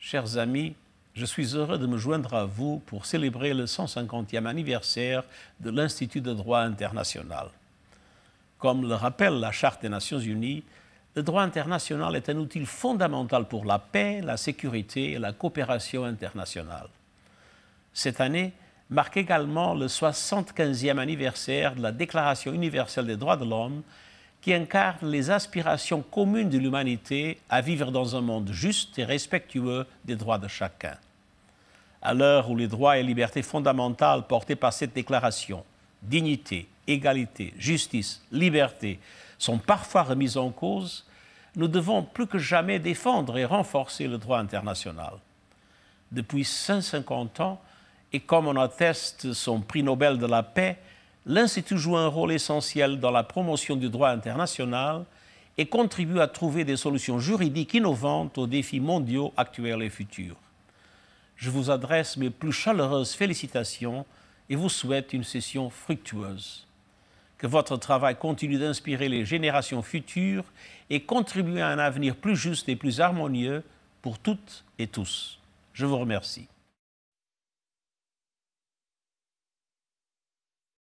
Chers amis, je suis heureux de me joindre à vous pour célébrer le 150e anniversaire de l'Institut de droit international. Comme le rappelle la Charte des Nations Unies, le droit international est un outil fondamental pour la paix, la sécurité et la coopération internationale. Cette année marque également le 75e anniversaire de la Déclaration universelle des droits de l'homme qui incarne les aspirations communes de l'humanité à vivre dans un monde juste et respectueux des droits de chacun. À l'heure où les droits et libertés fondamentales portés par cette déclaration, dignité, égalité, justice, liberté, sont parfois remises en cause, nous devons plus que jamais défendre et renforcer le droit international. Depuis 150 ans, et comme en atteste son prix Nobel de la paix, l'Institut joue un rôle essentiel dans la promotion du droit international et contribue à trouver des solutions juridiques innovantes aux défis mondiaux actuels et futurs. Je vous adresse mes plus chaleureuses félicitations et vous souhaite une session fructueuse. Que votre travail continue d'inspirer les générations futures et contribue à un avenir plus juste et plus harmonieux pour toutes et tous. Je vous remercie.